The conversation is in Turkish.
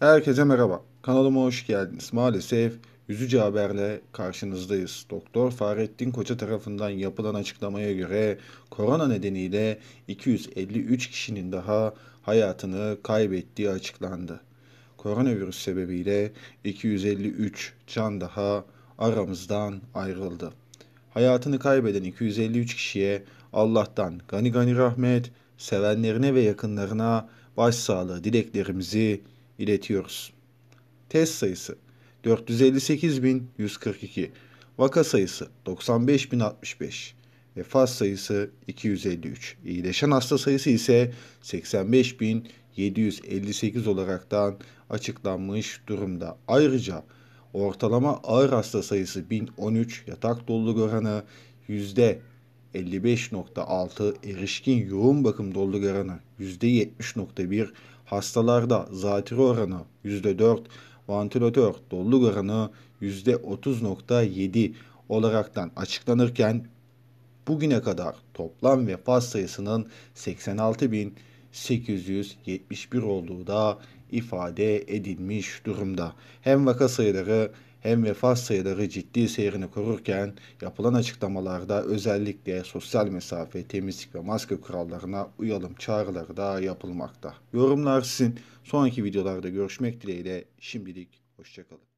Herkese merhaba. Kanalıma hoş geldiniz. Maalesef üzücü haberle karşınızdayız. Doktor Fahrettin Koca tarafından yapılan açıklamaya göre korona nedeniyle 253 kişinin daha hayatını kaybettiği açıklandı. Koronavirüs sebebiyle 253 can daha aramızdan ayrıldı. Hayatını kaybeden 253 kişiye Allah'tan gani gani rahmet, sevenlerine ve yakınlarına başsağlığı dileklerimizi iletiyoruz. Test sayısı 458.142, vaka sayısı 95.065, vefat sayısı 253. iyileşen hasta sayısı ise 85.758 olaraktan açıklanmış durumda. Ayrıca ortalama ağır hasta sayısı 1013, yatak doluluk oranı yüzde 55.6, erişkin yoğun bakım doluluk oranı %70.1, hastalarda zatürre oranı %4, ventilatör doluluk oranı %30.7 olaraktan açıklanırken bugüne kadar toplam vefat sayısının 86.871 olduğu da ifade edilmiş durumda. Hem vaka sayıları hem vefat sayıları ciddi seyrini korurken yapılan açıklamalarda özellikle sosyal mesafe, temizlik ve maske kurallarına uyalım çağrıları da yapılmakta. Yorumlar sizin. Sonraki videolarda görüşmek dileğiyle şimdilik hoşçakalın.